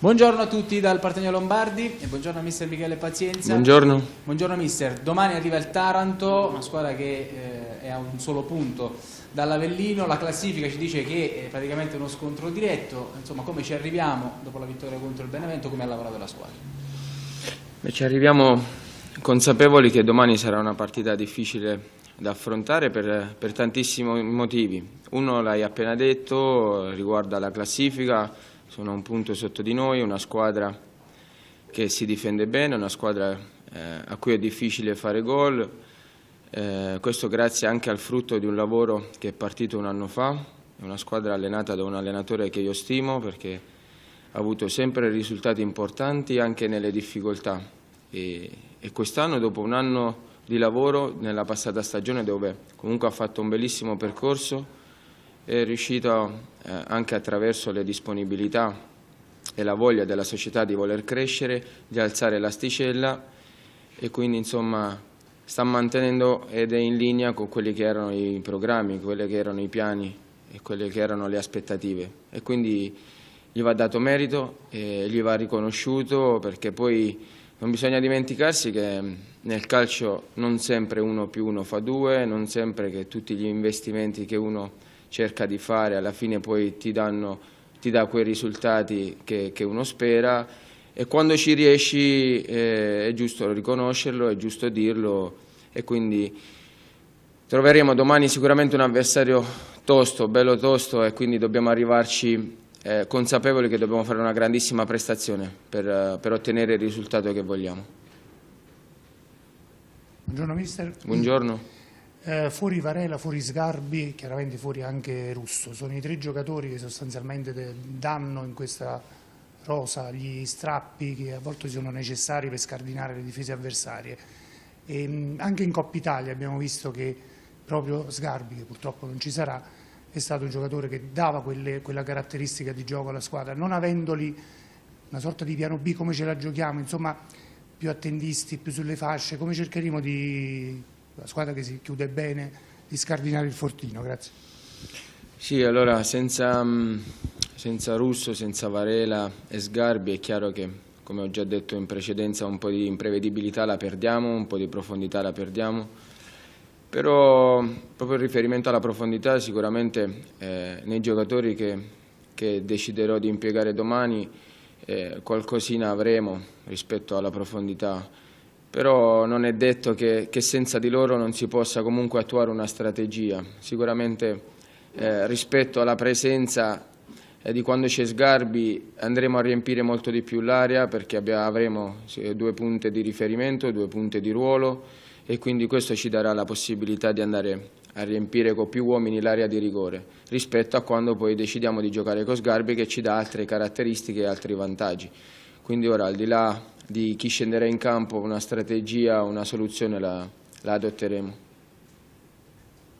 Buongiorno a tutti dal Partenio Lombardi e buongiorno a mister Michele Pazienza. Buongiorno. Buongiorno mister, domani arriva il Taranto, una squadra che eh, è a un solo punto dall'Avellino, la classifica ci dice che è praticamente uno scontro diretto, insomma come ci arriviamo dopo la vittoria contro il Benevento, come ha lavorato la squadra? Beh, ci arriviamo consapevoli che domani sarà una partita difficile da affrontare per, per tantissimi motivi. Uno l'hai appena detto, riguarda la classifica sono un punto sotto di noi, una squadra che si difende bene, una squadra eh, a cui è difficile fare gol, eh, questo grazie anche al frutto di un lavoro che è partito un anno fa, è una squadra allenata da un allenatore che io stimo perché ha avuto sempre risultati importanti anche nelle difficoltà e, e quest'anno dopo un anno di lavoro nella passata stagione dove comunque ha fatto un bellissimo percorso è riuscito eh, anche attraverso le disponibilità e la voglia della società di voler crescere, di alzare l'asticella e quindi insomma sta mantenendo ed è in linea con quelli che erano i programmi, quelli che erano i piani e quelle che erano le aspettative e quindi gli va dato merito e gli va riconosciuto perché poi non bisogna dimenticarsi che mm, nel calcio non sempre uno più uno fa due, non sempre che tutti gli investimenti che uno cerca di fare, alla fine poi ti, danno, ti dà quei risultati che, che, uno spera e quando ci riesci eh, è giusto riconoscerlo, è giusto dirlo e quindi troveremo domani sicuramente un avversario tosto, bello tosto e quindi dobbiamo arrivarci eh, consapevoli che dobbiamo fare una grandissima prestazione per, eh, per ottenere il risultato che vogliamo. Buongiorno mister. Buongiorno eh, fuori Varela, fuori Sgarbi, chiaramente fuori anche Russo. Sono i tre giocatori che sostanzialmente danno in questa rosa gli strappi che a volte sono necessari per scardinare le difese avversarie. E, ehm, anche in Coppa Italia abbiamo visto che proprio Sgarbi, che purtroppo non ci sarà, è stato un giocatore che dava quelle, quella caratteristica di gioco alla squadra, non avendoli una sorta di piano B come ce la giochiamo, insomma più attendisti, più sulle fasce, come cercheremo di la squadra che si chiude bene, di scardinare il fortino. Grazie. Sì, allora senza, mm, senza Russo, senza Varela e Sgarbi è chiaro che come ho già detto in precedenza un po' di imprevedibilità la perdiamo, un po' di profondità la perdiamo, però proprio in riferimento alla profondità sicuramente eh, nei giocatori che, che, deciderò di impiegare domani eh, qualcosina avremo rispetto alla profondità però non è detto che, che, senza di loro non si possa comunque attuare una strategia. Sicuramente eh, rispetto alla presenza eh, di quando c'è Sgarbi andremo a riempire molto di più l'area perché abbia, avremo due punte di riferimento, due punte di ruolo e quindi questo ci darà la possibilità di andare a riempire con più uomini l'area di rigore rispetto a quando poi decidiamo di giocare con Sgarbi che ci dà altre caratteristiche e altri vantaggi. Quindi ora al di là di chi scenderà in campo una strategia, una soluzione la, la adotteremo.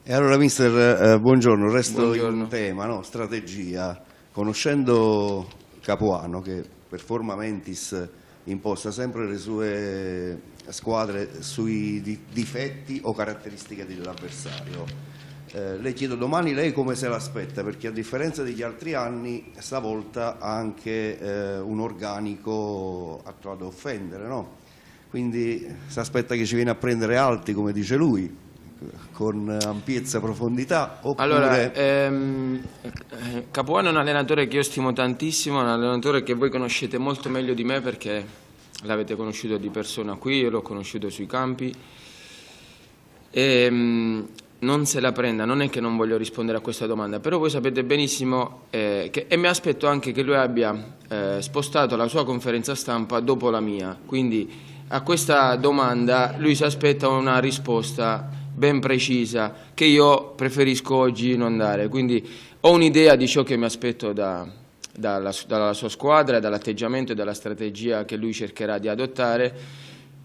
E allora, mister, eh, buongiorno. Resto buongiorno. in tema, no? strategia. Conoscendo Capuano, che per forma mentis imposta sempre le sue squadre sui difetti o caratteristiche dell'avversario, eh, le chiedo domani lei come se l'aspetta, perché a differenza degli altri anni stavolta ha anche eh, un organico a ad offendere, no? Quindi si aspetta che ci viene a prendere alti, come dice lui, con ampiezza, profondità? Oppure... Allora, ehm, Capuano è un allenatore che io stimo tantissimo, un allenatore che voi conoscete molto meglio di me perché l'avete conosciuto di persona qui, io l'ho conosciuto sui campi. E, ehm, non se la prenda, non è che non voglio rispondere a questa domanda, però voi sapete benissimo eh, che, e mi aspetto anche che lui abbia eh, spostato la sua conferenza stampa dopo la mia, quindi a questa domanda lui si aspetta una risposta ben precisa che io preferisco oggi non dare, quindi ho un'idea di ciò che mi aspetto da, dalla, dalla sua squadra, dall'atteggiamento e dalla strategia che lui cercherà di adottare,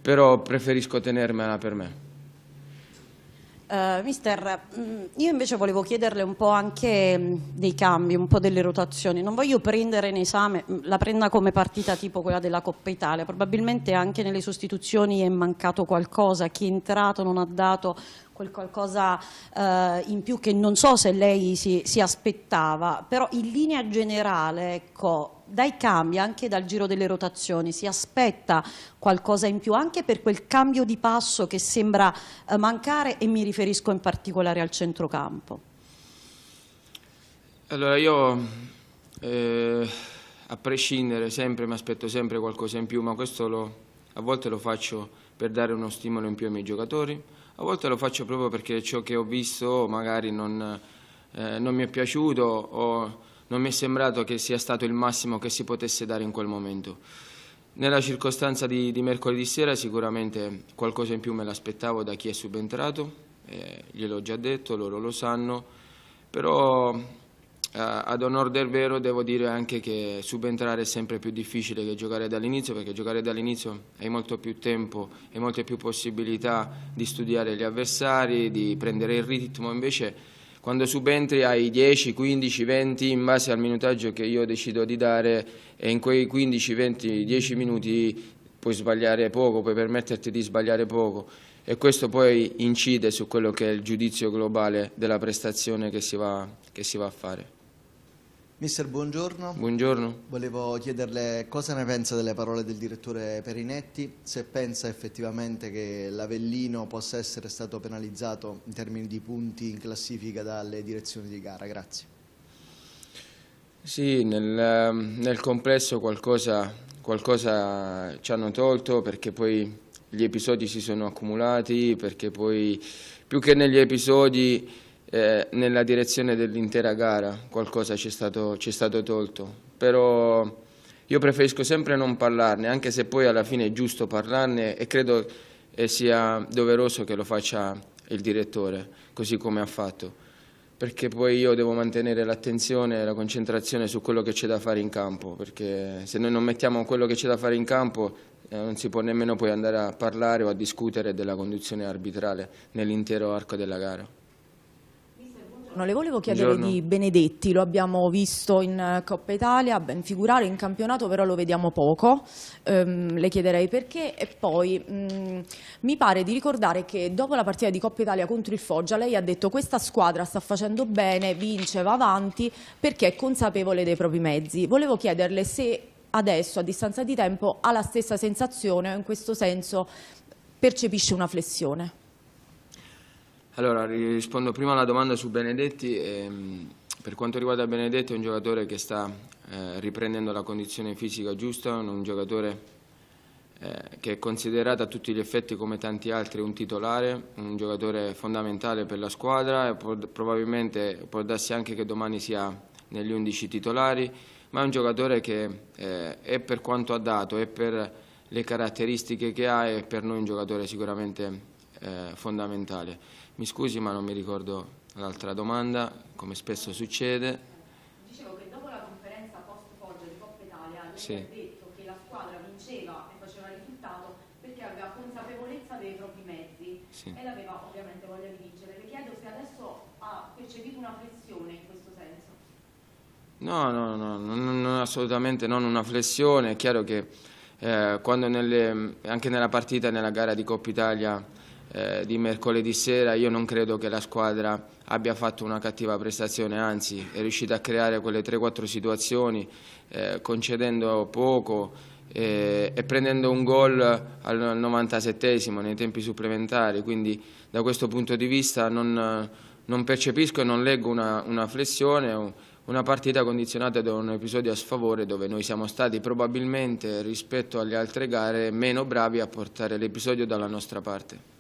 però preferisco tenermela per me. Uh, mister, mm, io invece volevo chiederle un po' anche mm, dei cambi, un po' delle rotazioni. Non voglio prendere in esame, mm, la prenda come partita tipo quella della Coppa Italia. Probabilmente anche nelle sostituzioni è mancato qualcosa. Chi è entrato non ha dato quel qualcosa eh, in più che non so se lei si, si aspettava, però in linea generale, ecco, dai cambi, anche dal giro delle rotazioni, si aspetta qualcosa in più anche per quel cambio di passo che sembra eh, mancare e mi riferisco in particolare al centrocampo? Allora io eh, a prescindere sempre mi aspetto sempre qualcosa in più ma questo lo, a volte lo faccio per dare uno stimolo in più ai miei giocatori a volte lo faccio proprio perché ciò che ho visto magari non, eh, non mi è piaciuto o non mi è sembrato che sia stato il massimo che si potesse dare in quel momento. Nella circostanza di, di mercoledì sera sicuramente qualcosa in più me l'aspettavo da chi è subentrato, eh, gliel'ho già detto, loro lo sanno, però eh, ad onor del vero devo dire anche che subentrare è sempre più difficile che giocare dall'inizio perché giocare dall'inizio hai molto più tempo e molte più possibilità di studiare gli avversari, di prendere il ritmo invece quando subentri ai 10, 15, 20, in base al minutaggio che io decido di dare, e in quei 15, 20, 10 minuti puoi sbagliare poco, puoi permetterti di sbagliare poco e questo poi incide su quello che è il giudizio globale della prestazione che si va, che si va a fare. Mister, buongiorno. Buongiorno. Volevo chiederle cosa ne pensa delle parole del direttore Perinetti, se pensa effettivamente che l'Avellino possa essere stato penalizzato in termini di punti in classifica dalle direzioni di gara. Grazie. Sì, nel, ehm, nel complesso qualcosa, qualcosa ci hanno tolto perché poi gli episodi si sono accumulati, perché poi più che negli episodi eh, nella direzione dell'intera gara, qualcosa ci è stato, ci è stato tolto, però io preferisco sempre non parlarne, anche se poi alla fine è giusto parlarne e credo eh, sia doveroso che lo faccia il direttore, così come ha fatto, perché poi io devo mantenere l'attenzione e la concentrazione su quello che c'è da fare in campo, perché se noi non mettiamo quello che c'è da fare in campo eh, non si può nemmeno poi andare a parlare o a discutere della conduzione arbitrale nell'intero arco della gara. Buongiorno, le volevo chiedere Buongiorno. di Benedetti, lo abbiamo visto in eh, Coppa Italia, ben figurare in campionato però lo vediamo poco, ehm, le chiederei perché e poi mh, mm, mi pare di ricordare che dopo la partita di Coppa Italia contro il Foggia lei ha detto questa squadra sta facendo bene, vince, va avanti perché è consapevole dei propri mezzi, volevo chiederle se adesso a distanza di tempo ha la stessa sensazione o in questo senso percepisce una flessione. Allora, rispondo prima alla domanda su Benedetti. Ehm, per quanto riguarda Benedetti è un giocatore che sta eh, riprendendo la condizione fisica giusta, un giocatore eh, che è considerato a tutti gli effetti come tanti altri un titolare, un giocatore fondamentale per la squadra probabilmente può darsi anche che domani sia negli 11 titolari, ma è un giocatore che eh, è per quanto ha dato, è per le caratteristiche che ha e per noi un giocatore sicuramente fondamentale. Mi scusi ma non mi ricordo l'altra domanda, come spesso succede. Dicevo che dopo la conferenza post Foggia di Coppa Italia lei sì. ha detto che la squadra vinceva e faceva il risultato perché aveva consapevolezza dei propri mezzi sì. e aveva ovviamente voglia di vincere. Le chiedo se adesso ha percepito una flessione in questo senso. No, no, no, no, non, assolutamente non una flessione, è chiaro che eh, nelle, anche nella partita, nella gara di Coppa Italia eh, di mercoledì sera io non credo che la squadra abbia fatto una cattiva prestazione, anzi è riuscita a creare quelle 3-4 situazioni eh, concedendo poco eh, e prendendo un gol al, 97esimo nei tempi supplementari, quindi da questo punto di vista non, non percepisco e non leggo una, una flessione una partita condizionata da un episodio a sfavore dove noi siamo stati probabilmente rispetto alle altre gare meno bravi a portare l'episodio dalla nostra parte.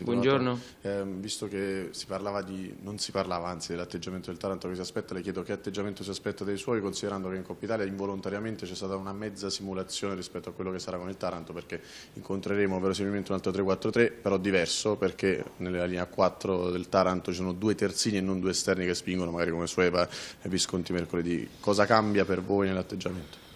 Buongiorno. Eh, visto che si parlava di, non si parlava anzi dell'atteggiamento del Taranto che si aspetta, le chiedo che atteggiamento si aspetta dei suoi, considerando che in Coppa Italia involontariamente c'è stata una mezza simulazione rispetto a quello che sarà con il Taranto, perché incontreremo verosimilmente un altro 3-4-3, però diverso, perché nella linea 4 del Taranto ci sono due terzini e non due esterni che spingono, magari come Sueva e Visconti mercoledì. Cosa cambia per voi nell'atteggiamento?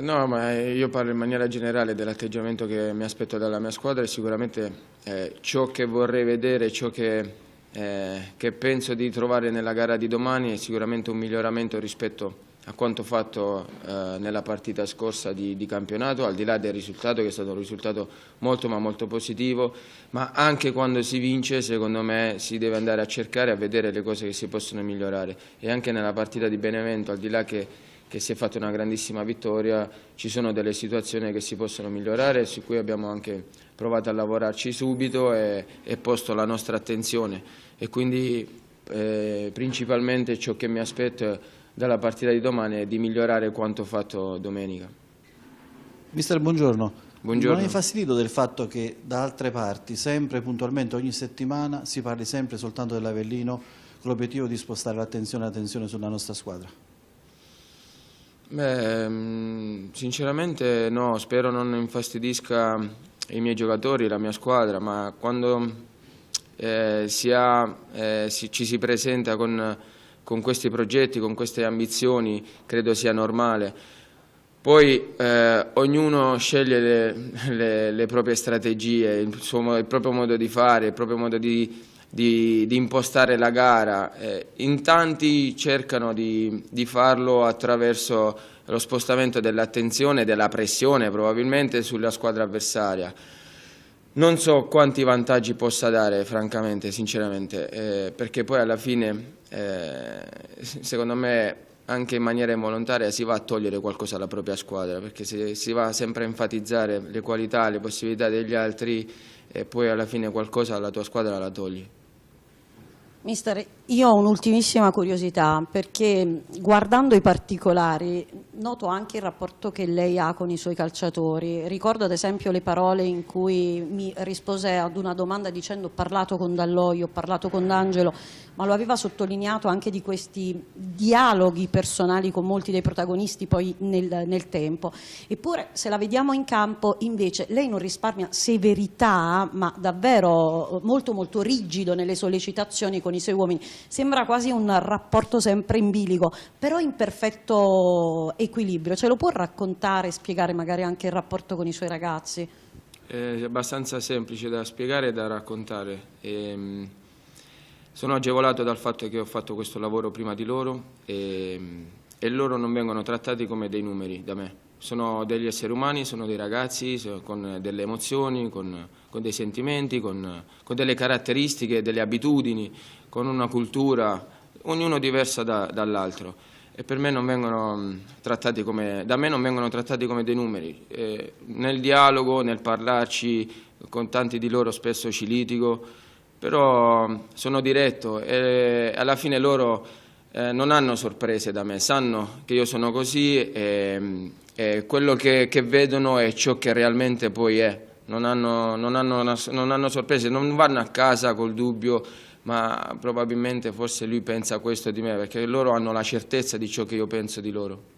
No, ma eh, io parlo in maniera generale dell'atteggiamento che mi aspetto dalla mia squadra e sicuramente eh, ciò che vorrei vedere, ciò che, eh, che, penso di trovare nella gara di domani è sicuramente un miglioramento rispetto a quanto fatto eh, nella partita scorsa di, di, campionato, al di là del risultato che è stato un risultato molto ma molto positivo, ma anche quando si vince secondo me si deve andare a cercare, a vedere le cose che si possono migliorare e anche nella partita di Benevento, al di là che che si è fatta una grandissima vittoria, ci sono delle situazioni che si possono migliorare su cui abbiamo anche provato a lavorarci subito e, e posto la nostra attenzione e quindi eh, principalmente ciò che mi aspetto dalla partita di domani è di migliorare quanto fatto domenica. Mister, buongiorno. Buongiorno. Non è infastidito del fatto che da altre parti, sempre puntualmente, ogni settimana, si parli sempre soltanto dell'Avellino con l'obiettivo di spostare l'attenzione sulla nostra squadra? Beh, mm, sinceramente no, spero non infastidisca i miei giocatori, la mia squadra, ma quando eh, si ha, eh, si, ci si presenta con, con, questi progetti, con queste ambizioni, credo sia normale. Poi eh, ognuno sceglie le, le, le, proprie strategie, il, suo, il proprio modo di fare, il proprio modo di di, di impostare la gara. Eh, in tanti cercano di, di farlo attraverso lo spostamento dell'attenzione e della pressione probabilmente sulla squadra avversaria. Non so quanti vantaggi possa dare, francamente, sinceramente, eh, perché poi alla fine, eh, secondo me, anche in maniera involontaria si va a togliere qualcosa alla propria squadra, perché se, si va sempre a enfatizzare le qualità, le possibilità degli altri e poi alla fine qualcosa alla tua squadra la togli. Mister, io ho un'ultimissima curiosità perché guardando i particolari noto anche il rapporto che lei ha con i suoi calciatori. Ricordo ad esempio le parole in cui mi rispose ad una domanda dicendo ho parlato con Dall'Oio, ho parlato con D'Angelo, ma lo aveva sottolineato anche di questi dialoghi personali con molti dei protagonisti poi nel, nel tempo. Eppure se la vediamo in campo invece lei non risparmia severità, ma davvero eh, molto molto rigido nelle sollecitazioni con i suoi uomini. Sembra quasi un rapporto sempre in bilico, però in perfetto equilibrio equilibrio? Ce cioè, lo può raccontare e spiegare magari anche il rapporto con i suoi ragazzi? Eh, è abbastanza semplice da spiegare e da raccontare. E, ehm, sono agevolato dal fatto che ho fatto questo lavoro prima di loro e, ehm, e loro non vengono trattati come dei numeri da me. Sono degli esseri umani, sono dei ragazzi con delle emozioni, con, con dei sentimenti, con, con, delle caratteristiche, delle abitudini, con una cultura, ognuno diversa da, dall'altro e per me non vengono mm, trattati come, da me non vengono trattati come dei numeri. Eh, nel dialogo, nel parlarci, con tanti di loro spesso ci litigo, però mm, sono diretto e alla fine loro eh, non hanno sorprese da me, sanno che io sono così e, mm, e quello che, che, vedono è ciò che realmente poi è. Non hanno, non, hanno, non hanno sorprese, non vanno a casa col dubbio ma probabilmente forse lui pensa questo di me, perché loro hanno la certezza di ciò che io penso di loro.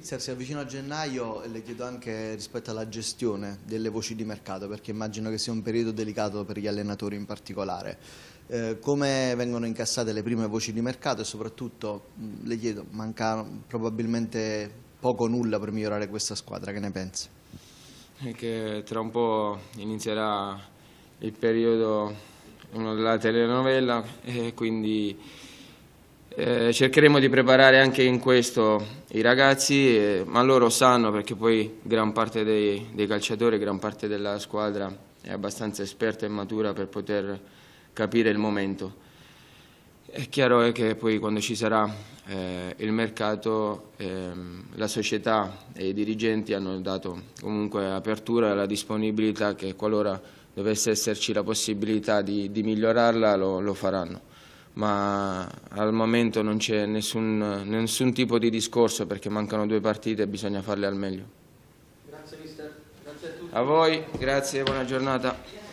Se si avvicina a gennaio e eh, le chiedo anche rispetto alla gestione delle voci di mercato, perché immagino che sia un periodo delicato per gli allenatori in particolare. Eh, come vengono incassate le prime voci di mercato e soprattutto mh, mm, le chiedo, manca probabilmente poco o nulla per migliorare questa squadra, che ne pensi? che tra un po' inizierà il periodo uno della telenovela e quindi eh, cercheremo di preparare anche in questo i ragazzi, eh, ma loro sanno perché poi gran parte dei, dei, calciatori, gran parte della squadra è abbastanza esperta e matura per poter capire il momento. È chiaro è che poi quando ci sarà eh, il mercato ehm, la società e i dirigenti hanno dato comunque apertura alla disponibilità che qualora dovesse esserci la possibilità di, di migliorarla lo, lo, faranno, ma al momento non c'è nessun, nessun, tipo di discorso perché mancano due partite e bisogna farle al meglio. Grazie mister, grazie a tutti. A voi, grazie buona giornata.